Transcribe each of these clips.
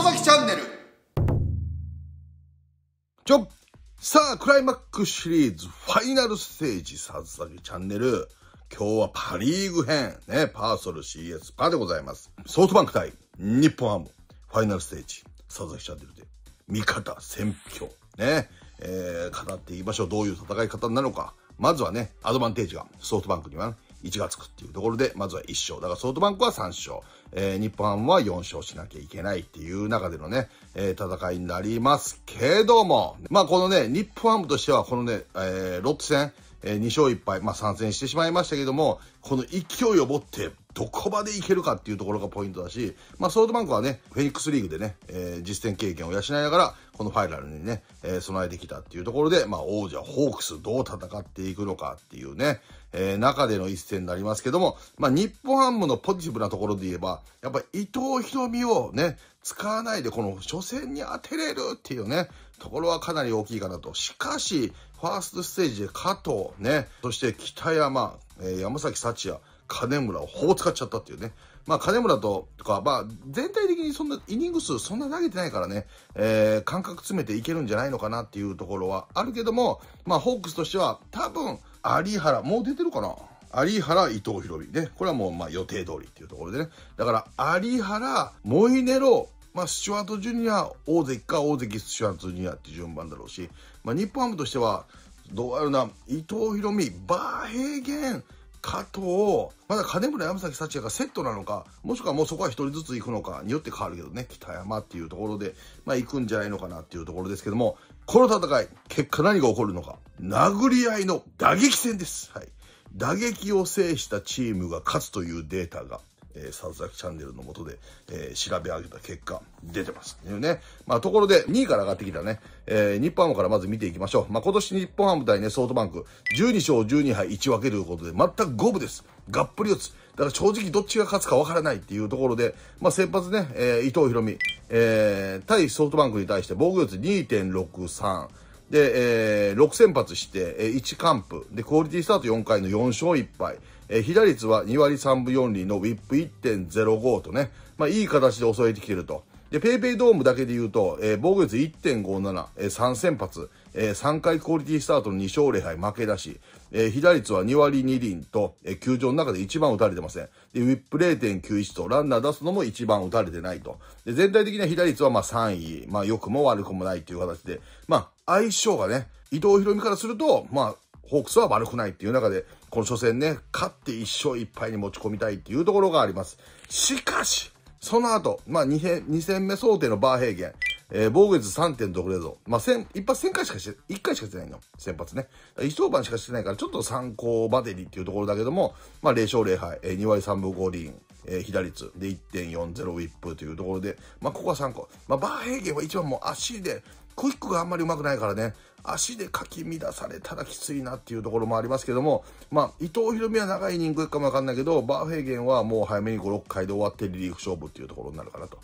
野崎チャンネルちょさあ、クライマックスシリーズファイナルステージ、さずさきチャンネル。今日はパリーグ編、ね、パーソル CS パーでございます。ソフトバンク対日本ハム、ファイナルステージ、佐々木チャンネルで、味方、選挙、ね、えー、語っていきましょう。どういう戦い方なのか。まずはね、アドバンテージがソフトバンクには、ね、1がつくっていうところで、まずは1勝。だからソフトバンクは3勝。えー、日本ハムは4勝しなきゃいけないっていう中でのね、えー、戦いになりますけども、まあこのね、日本ハムとしてはこのね、えー、ロッテ戦、えー、2勝1敗、まあ参戦してしまいましたけども、この勢いを持って、どこまでいけるかっていうところがポイントだし、まあ、ソードバンクはね、フェニックスリーグでね、えー、実戦経験を養いながら、このファイナルにね、えー、備えてきたっていうところで、まあ、王者ホークスどう戦っていくのかっていうね、えー、中での一戦になりますけども、まあ、日本ハムのポジティブなところで言えば、やっぱ伊藤博美をね、使わないでこの初戦に当てれるっていうね、ところはかなり大きいかなと。しかし、ファーストステージで加藤、ね、そして北山、えー、山崎幸也、金村をほう使っちゃったっていうね。まあ、金村と、とか、まあ、全体的にそんな、イニング数そんな投げてないからね、えー、感覚詰めていけるんじゃないのかなっていうところはあるけども、まあ、ホークスとしては、多分、有原、もう出てるかな有原、伊藤博美ね。これはもう、まあ、予定通りっていうところでね。だから、有原、モイネロ、まあ、スチュワート・ジュニア、大関か大関スチュワート・ジュニアって順番だろうし、まあ、日本ハムとしては、どうやるな、伊藤博美、バーヘーゲン、加藤、まだ金村山崎幸也がセットなのか、もしくはもうそこは一人ずつ行くのかによって変わるけどね、北山っていうところで、まあ行くんじゃないのかなっていうところですけども、この戦い、結果何が起こるのか、殴り合いの打撃戦です。はい。打撃を制したチームが勝つというデータがえー、サウザキチャンネルのもとで、えー、調べ上げた結果、出てます。というね。まあ、ところで、2位から上がってきたね、えー、日本ハムからまず見ていきましょう。まあ、今年日本ハム対ね、ソフトバンク、12勝12敗1分けということで、全く五分です。がっぷり四つ。だから正直どっちが勝つかわからないっていうところで、まあ、先発ね、えー、伊藤博美、えー、対ソフトバンクに対して防御率2.63。で、えー、6先発して、えー、1完封。で、クオリティスタート4回の4勝1敗。えー、被打率は2割3分4厘のウィップ1.05とね、まあ、いい形で襲えてきてると。で、ペイペイドームだけで言うと、えー、防御率1.57、えー、3先発、えー、3回クオリティスタートの2勝0敗負けだし、えー、被打率は2割2厘と、えー、球場の中で一番打たれてません。で、ウィップ0.91と、ランナー出すのも一番打たれてないと。で、全体的な被打率はまあ3位、まあ良くも悪くもないという形で、まあ相性がね、伊藤博美からすると、まあ、ホークスは悪くないっていう中で、この初戦ね、勝って1勝1敗に持ち込みたいっていうところがあります。しかし、その後、まあ2戦 ,2 戦目想定のバーヘイゲン、えー、防御率3.60度。まあ、1一発1000回しかして、1回しかしてないの。先発ね。1登板しかしてないから、ちょっと参考バテリっていうところだけども、まあ、0勝0敗、えー、2割3分5厘、えー、被打率で1.40ウィップというところで、まあ、ここは参考。まあ、バーヘイゲンは一番もう足で、個一個があんまりうまくないからね、足でかき乱されたらきついなっていうところもありますけども、まあ、伊藤博美は長いイニングかもわかんないけど、バーフェーゲンはもう早めに5、6回で終わってリリーフ勝負っていうところになるかなと。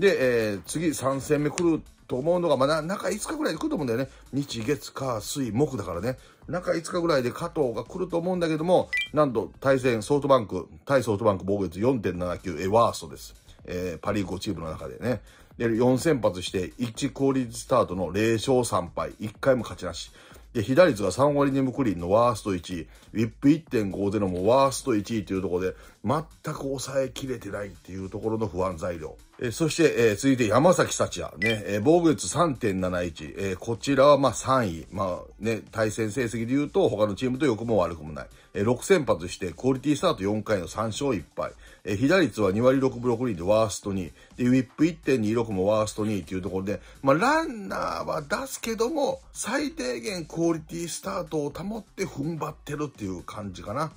で、えー、次3戦目来ると思うのが、まあ、中5日ぐらいで来ると思うんだよね。日、月、火、水、木だからね。中5日ぐらいで加藤が来ると思うんだけども、なんと対戦ソフトバンク、対ソフトバンク防御率4.79、え、ワーストです。えー、パリー5チームの中でね。で、4先発して、1効率スタートの0勝3敗、1回も勝ちなし。で、被打率が3割2分クリーンのワースト1位、ウィップ1.50もワースト1位というところで、全く抑えきれてないっていうところの不安材料。えそして、え続いて山崎幸也、ね、え防御率3.71、えこちらはまあ3位。まあね、対戦成績で言うと他のチームと良くも悪くもない。え6先発して、クオリティスタート4回の3勝1敗。え被打率は2割6分6厘でワースト2。で、ウィップ1.26もワースト2っていうところで、まあランナーは出すけども、最低限クオリティスタートを保って踏ん張ってるっていう感じかな。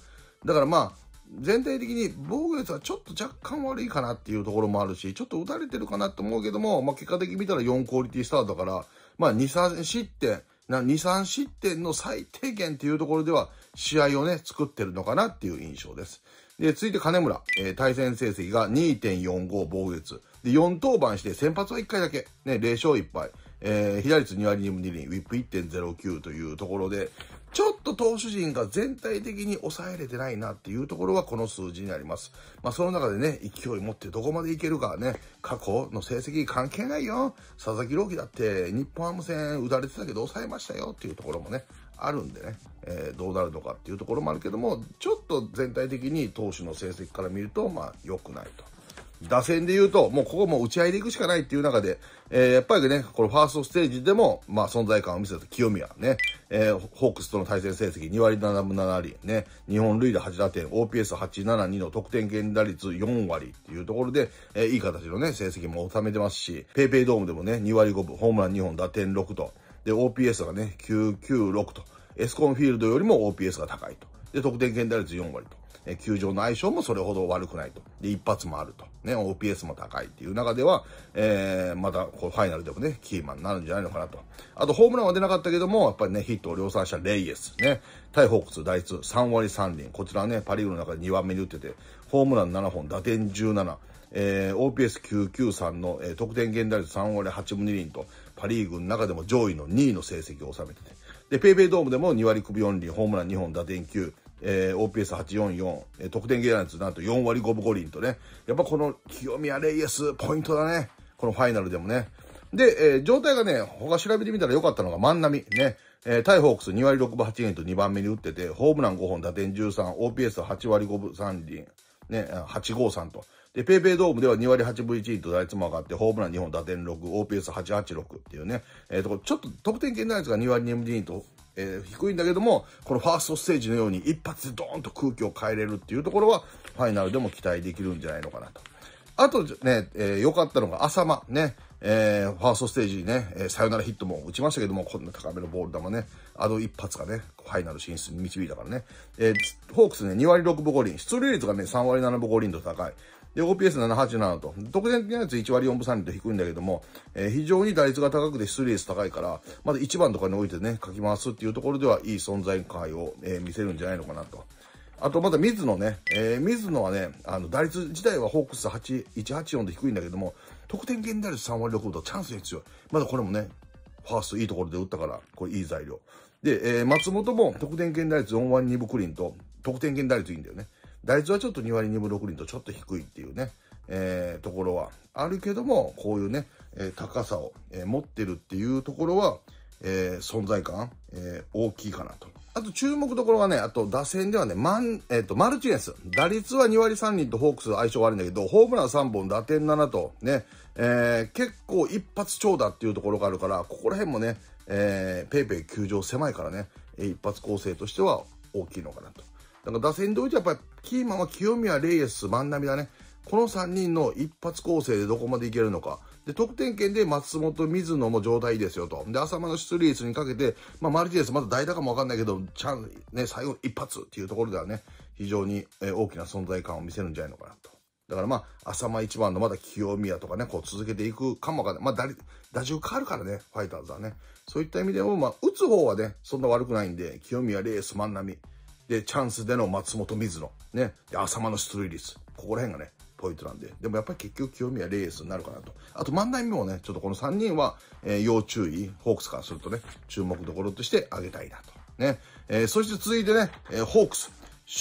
だからまあ、全体的に防御率はちょっと若干悪いかなっていうところもあるし、ちょっと打たれてるかなと思うけども、まあ、結果的に見たら4クオリティスタートだから、まあ、2、3失点、な2、3失点の最低限っていうところでは、試合をね、作ってるのかなっていう印象です。で、続いて金村、えー、対戦成績が2.45防御率。で、4登板して先発は1回だけ、ね、0勝1敗。えー、被率2割2分2厘、ウィップ1.09というところで、ちょっと投手陣が全体的に抑えれてないなっていうところはこの数字になります。まあその中でね、勢い持ってどこまでいけるかね、過去の成績関係ないよ。佐々木朗希だって日本ハム戦打たれてたけど抑えましたよっていうところもね、あるんでね、えー、どうなるのかっていうところもあるけども、ちょっと全体的に投手の成績から見ると、まあ良くないと。打線で言うと、もうここも打ち合いでいくしかないっていう中で、えー、やっぱりね、このファーストステージでも、まあ存在感を見せた清宮ね、えー、ホークスとの対戦成績2割7分7厘ね、日本塁打8打点、OPS872 の得点圏打率4割っていうところで、えー、いい形のね、成績も収めてますし、ペイペイドームでもね、2割5分、ホームラン2本、打点6と、で、OPS がね、996と、エスコンフィールドよりも OPS が高いと、で、得点圏打率4割と。え球場の相性もそれほど悪くないと。で、一発もあると。ね、OPS も高いっていう中では、えー、また、こう、ファイナルでもね、キーマンになるんじゃないのかなと。あと、ホームランは出なかったけども、やっぱりね、ヒットを量産したレイエス、ね、対ホークス、打3割3厘。こちらはね、パリーグの中で2番目に打ってて、ホームラン7本、打点17。えー、OPS993 の、えー、得点現打率3割8分2厘と、パリーグの中でも上位の2位の成績を収めてて。で、ペイペイドームでも2割首4厘、ホームラン2本、打点9、えー、OPS844、えー、得点ゲーランツなんと4割5分5厘とね、やっぱこの清宮レイエス、ポイントだね。このファイナルでもね。で、えー、状態がね、他調べてみたら良かったのが万波。ね。えー、イホークス2割6分8厘と2番目に打ってて、ホームラン5本、打点13、OPS8 割5分3厘、ね、853と。で、ペイペイドームでは2割8分1厘と打率も上がって、ホームラン2本、打点6、OPS886 っていうね、えーと、ちょっと得点圏打率が2割2分2厘と、えー、低いんだけども、このファーストステージのように一発でドーンと空気を変えれるっていうところは、ファイナルでも期待できるんじゃないのかなと。あとね、えー、良かったのが浅間ね、えー、ファーストステージね、えー、サヨナラヒットも打ちましたけども、こんな高めのボール球ね、あの一発がね、ファイナル進出に導いたからね。えー、ホークスね、2割6分5厘、出塁率がね、3割7分5厘と高い。で、OPS787 と。得点的なやつ1割4分3厘と低いんだけども、えー、非常に打率が高くて出塁率高いから、まず1番とかに置いてね、書き回すっていうところではいい存在感を、えー、見せるんじゃないのかなと。あとまた水野ね、えー、水野はね、あの、打率自体はホークス8、184で低いんだけども、得点圏打率3割6分とチャンスに強い。まだこれもね、ファーストいいところで打ったから、これいい材料。で、えー、松本も得点圏打率4割2分クリンと、得点圏打率いいんだよね。大豆はちょっと2割2分6厘とちょっと低いっていうね、えー、ところはあるけども、こういうね、えー、高さを、えー、持ってるっていうところは、えー、存在感、えー、大きいかなと。あと注目どころはね、あと打線ではね、マン、えっ、ー、と、マルチネス。打率は2割3厘とホークス相性が悪いんだけど、ホームラン3本、打点7と、ね、えー、結構一発長打っていうところがあるから、ここら辺もね、えー、ペイペイ球場狭いからね、一発構成としては大きいのかなと。か打線同時やっぱりキーマンは清宮、レイエス、万波だね。この3人の一発構成でどこまでいけるのか。で、得点圏で松本、水野も状態いいですよと。で、浅間の出塁率にかけて、まあ、マルティネスまだ代打かもわかんないけど、チャン、ね、最後一発っていうところではね、非常に、大きな存在感を見せるんじゃないのかなと。だからまあ、浅間一番のまだ清宮とかね、こう続けていくかもわかんない。まあ、打、打順変わるからね、ファイターズはね。そういった意味でも、まあ、打つ方はね、そんな悪くないんで、清宮、レース、万波。で、チャンスでの松本水野、ね、で、浅間の出塁率、ここら辺がね、ポイントなんで、でもやっぱり結局清宮レースになるかなと。あと万代目もね、ちょっとこの3人は、えー、要注意、ホークスからするとね、注目どころとしてあげたいなと。ね、えー、そして続いてね、えー、ホークス、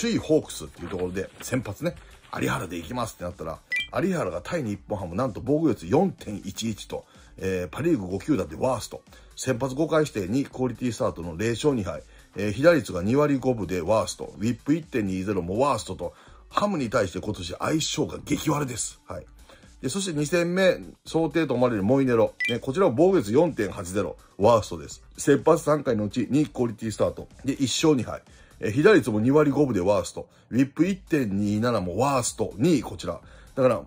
首位ホークスっていうところで、先発ね、有原で行きますってなったら、有原が対日本ハムなんと防御率4.11と、えー、パリーグ5球団でワースト。先発5回指定2クオリティスタートの0勝2敗。えー、被打率が2割5分でワースト、ウィップ1.20もワーストと、ハムに対して今年相性が激悪です。はい。で、そして2戦目、想定と思われるモイネロ。ね、こちらは防御率4.80、ワーストです。先発3回のうち2クオリティスタート。で、1勝2敗。え、被打率も2割5分でワースト。ウィップ1.27もワースト2位、こちら。だから、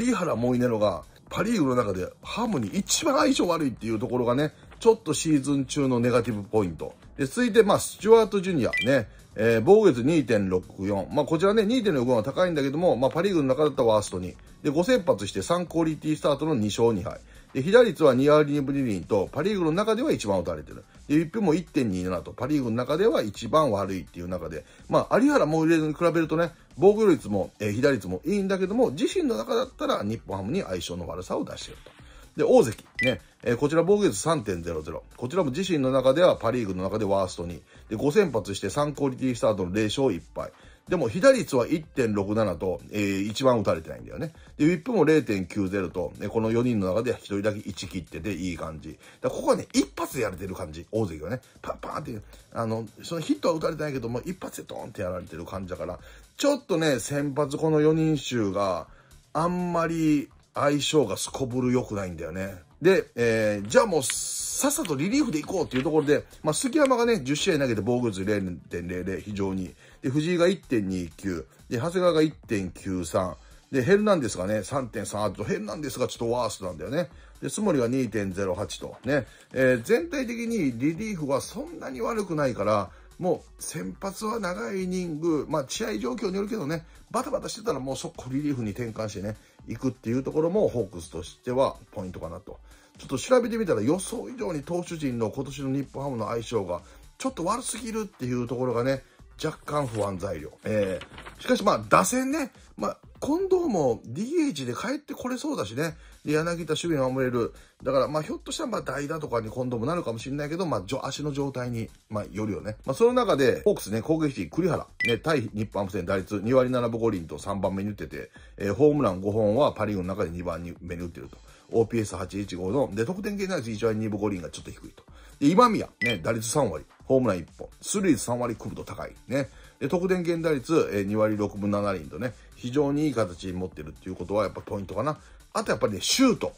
有原モイネロが、パリーグの中でハムに一番相性悪いっていうところがね、ちょっとシーズン中のネガティブポイント。で、続いて、まあ、スチュワート・ジュニア、ね、えー、防御率2.64。まあ、こちらね、2.64は高いんだけども、まあ、パリーグの中だったらワースト2。で、5先発して3クオリティスタートの2勝2敗。で、被打率は2割2分2厘と、パリーグの中では一番打たれてる。で、一票も1.27と、パリーグの中では一番悪いっていう中で、まあ、有原も入れに比べるとね、防御率も、えー、被打率もいいんだけども、自身の中だったら日本ハムに相性の悪さを出してると。で、大関、ね、えー、こちら防御率3.00。こちらも自身の中ではパリーグの中でワースト2。で、5先発して3クオリティスタートの0勝1敗。でも、被打率は1.67と、えー、一番打たれてないんだよね。で、ウィップも0.90と、ね、この4人の中で1人だけ1切ってていい感じ。だここはね、一発でやれてる感じ。大関はね、パンパンって、あの、そのヒットは打たれてないけども、一発でドーンってやられてる感じだから、ちょっとね、先発この4人衆が、あんまり、相性がすこぶる良くないんだよね。で、えー、じゃあもう、さっさとリリーフでいこうっていうところで、まあ、杉山がね、10試合投げて防御率0.00、非常に。で、藤井が1.29、で、長谷川が1.93、で、ヘルナンデスがね、3.3あると、ヘルナンデスがちょっとワーストなんだよね。で、スモリが2.08と、ね。えー、全体的にリリーフはそんなに悪くないから、もう先発は長いイニング、まあ試合状況によるけどね、バタバタしてたらもう速攻リリーフに転換してね、行くっていうところもホークスとしてはポイントかなと。ちょっと調べてみたら予想以上に投手陣の今年の日本ハムの相性がちょっと悪すぎるっていうところがね、若干不安材料。えー、しかしまあ打線ね、まあ近藤も DH で帰ってこれそうだしね、で、柳田守備守れる。だから、まあ、ひょっとしたら、まあ、代打とかに今度もなるかもしれないけど、まあ、足の状態に、まあ、よるよね。まあ、その中で、ホークスね、攻撃的、栗原、ね、対日本付戦打率2割7分5厘と3番目に打ってて、えー、ホームラン5本はパリーグの中で2番目に打ってると。OPS815 の、で、得点圏内率1割2分5厘がちょっと低いと。で、今宮、ね、打率3割、ホームラン1本、スリーズ3割9分と高い。ね。で、得点圏打率、えー、2割6分7厘とね、非常にいい形に持ってるっていうことは、やっぱポイントかな。あとやっぱりね、シュート。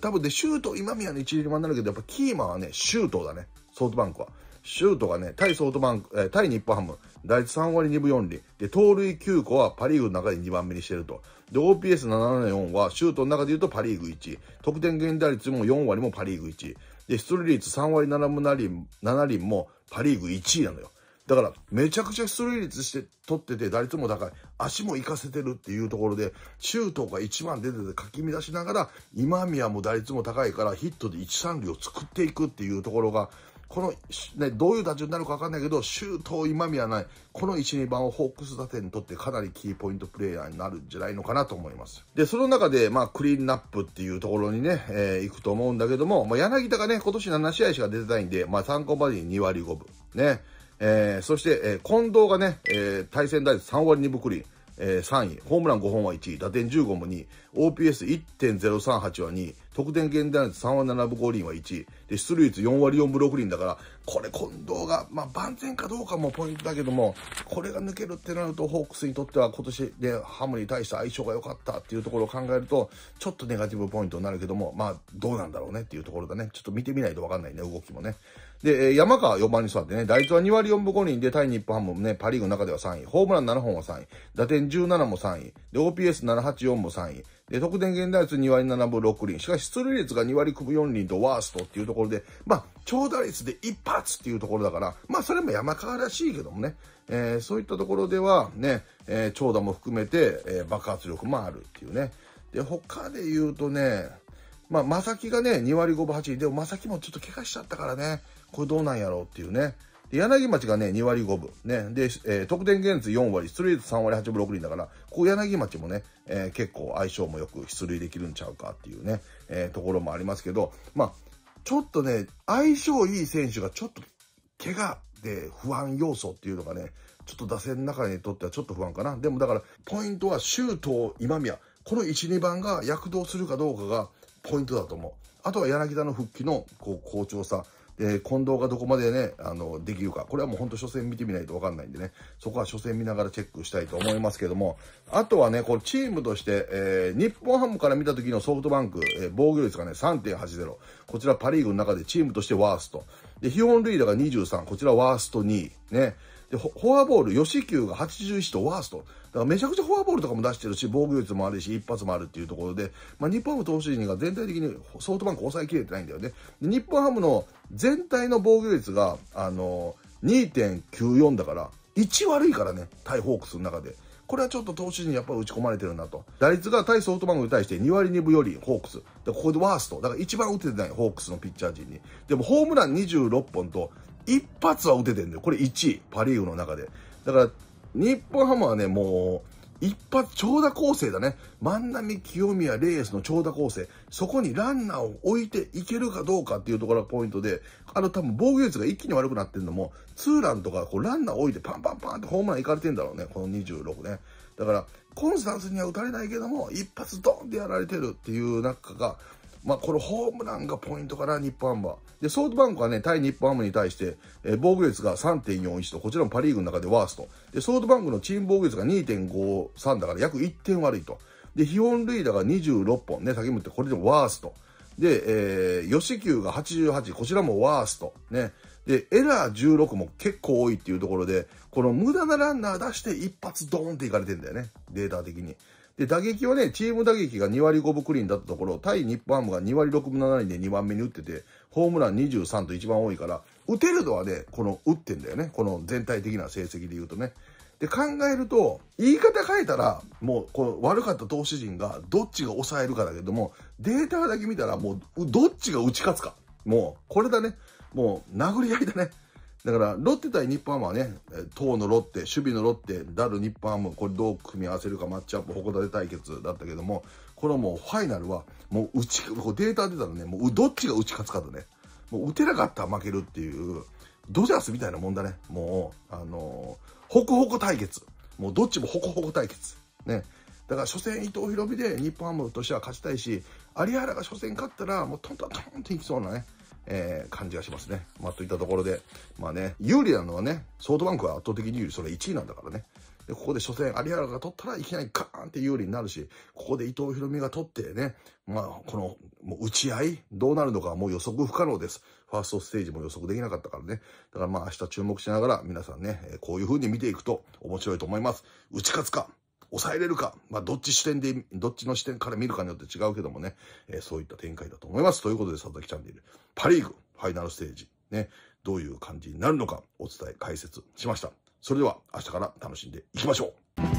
多分ね、シュート、今宮の一流番になるけど、やっぱキーマンはね、シュートだね。ソフトバンクは。シュートがね、対ソフトバンク、えー、対日本ハム、第一3割2分4厘。で、盗塁9個はパリーグの中で2番目にしてると。で、OPS774 はシュートの中で言うとパリーグ1。得点減打率も4割もパリーグ1。で、出塁率3割7分7厘 ,7 厘もパリーグ1位なのよ。だから、めちゃくちゃ出塁率して取ってて、打率も高い。足も活かせてるっていうところで、周東が1番出ててかき乱しながら、今宮も打率も高いから、ヒットで1、3塁を作っていくっていうところが、この、ね、どういう打順になるかわかんないけど、周東、今宮ない、この1、2番をホークス打点にとってかなりキーポイントプレイヤーになるんじゃないのかなと思います。で、その中で、まあ、クリーンナップっていうところにね、えー、行くと思うんだけども、まあ、柳田がね、今年7試合しか出てないんで、まあ、参考までに2割5分。ね。えー、そして、えー、近藤がね、えー、対戦打率3割2分くり、えー、3位、ホームラン5本は1位、打点15も2位、OPS1.038 は2、得点圏打率3割7分5厘は1、で、出塁率4割4分6厘だから、これ近藤が、まあ、万全かどうかもポイントだけども、これが抜けるってなると、ホークスにとっては今年でハムに対して相性が良かったっていうところを考えると、ちょっとネガティブポイントになるけども、まあ、どうなんだろうねっていうところだね。ちょっと見てみないとわかんないね、動きもね。で、山川4番に座ってね、打率は2割4分5厘で、対日本ハムもね、パリーグの中では3位、ホームラン7本は3位、打点17も3位、で、OPS784 も3位、え得点現代率2割7分6厘。しかし出塁率が2割9分4厘とワーストっていうところで、まあ、長打率で一発っていうところだから、まあ、それも山川らしいけどもね、えー、そういったところではね、えー、長打も含めて、えー、爆発力もあるっていうね。で、他で言うとね、まあ、正木がね、2割5分8厘。でも正木もちょっと怪我しちゃったからね、これどうなんやろうっていうね。で、柳町がね、2割5分。ね。で、えー、得点現率4割、出塁率3割8分6厘だから、こう柳町もね、えー、結構相性もよく出塁できるんちゃうかっていうね、えー、ところもありますけど、まあ、ちょっとね、相性いい選手がちょっと、怪我で不安要素っていうのがね、ちょっと打線の中にとってはちょっと不安かな。でもだから、ポイントは周東、今宮。この1、2番が躍動するかどうかがポイントだと思う。あとは柳田の復帰のこう好調さ。で、近藤がどこまでね、あの、できるか。これはもうほんと初戦見てみないとわかんないんでね、そこは初戦見ながらチェックしたいと思いますけども、あとはね、これチームとして、えー、日本ハムから見た時のソフトバンク、えー、防御率がね、3.80。こちらパリーグの中でチームとしてワースト。で、ン本塁打が23。こちらワースト2。ね。でフォアボール、吉球が81とワースト。だからめちゃくちゃフォアボールとかも出してるし、防御率もあるし、一発もあるっていうところで、まあ、日本ハム投手陣が全体的にソフトバンク抑えきれてないんだよね。で日本ハムの全体の防御率が、あのー、2.94だから、1悪いからね、対ホークスの中で。これはちょっと投手陣やっぱり打ち込まれてるなと。打率が対ソフトバンクに対して2割2分よりホークス。で、ここでワースト。だから一番打ててないホークスのピッチャー陣に。でもホームラン26本と一発は打ててんだよ。これ1位、パリーグの中で。だから、日本ハムはね、もう、一発長打構成だね。万波、清宮、レースの長打構成。そこにランナーを置いていけるかどうかっていうところがポイントで、あの多分防御率が一気に悪くなってるのも、ツーランとかこうランナー置いてパンパンパンってホームラン行かれてんだろうね。この26ね。だから、コンスタンスには打たれないけども、一発ドンってやられてるっていう中が、まあ、これホームランがポイントかな、日本ハムは。で、ソフトバンクはね、対日本ハムに対して、えー、防御率が3.41と、こちらもパリーグの中でワースト。で、ソフトバンクのチーム防御率が2.53だから約1点悪いと。で、非本塁打が26本ね、先もってこれでもワースト。で、えー、吉球が88、こちらもワースト。ね。で、エラー16も結構多いっていうところで、この無駄なランナー出して一発ドーンっていかれてんだよね。データ的に。で、打撃はね、チーム打撃が2割5分クリーンだったところ、対日本ハムが2割6分7厘で2番目に打ってて、ホームラン23と一番多いから、打てるのはね、この打ってんだよね。この全体的な成績で言うとね。で、考えると、言い方変えたら、もう、この悪かった投手陣がどっちが抑えるかだけども、データだけ見たらもう、どっちが打ち勝つか。もう、これだね。もう、殴り合いだね。だから、ロッテ対日本ハムはね、党のロッテ、守備のロッテ、ダル日本ハム、これどう組み合わせるかマッチアップ、函て対決だったけども、これはもうファイナルは、もう打ち、こうデータ出たらね、もうどっちが打ち勝つかとね、もう打てなかったら負けるっていう、ドジャースみたいなもんだね。もう、あのー、ホコホコ対決。もうどっちもホコホコ対決。ね。だから初戦伊藤博美で日本ハムとしては勝ちたいし、有原が初戦勝ったらもうトントントンっていきそうなね。えー、感じがしますね。まあ、といったところで、まあね、有利なのはね、ソフトバンクは圧倒的に有利、それ1位なんだからね。で、ここで初戦、有原が取ったらいきなりガーンって有利になるし、ここで伊藤博美が取ってね、まあ、この、もう打ち合いどうなるのかもう予測不可能です。ファーストステージも予測できなかったからね。だからまあ明日注目しながら皆さんね、こういう風に見ていくと面白いと思います。打ち勝つか抑えれるか、まあ、どっち視点で、どっちの視点から見るかによって違うけどもね、えー、そういった展開だと思います。ということで、佐々木チャンネル、パリーグ、ファイナルステージ、ね、どういう感じになるのか、お伝え、解説しました。それでは、明日から楽しんでいきましょう。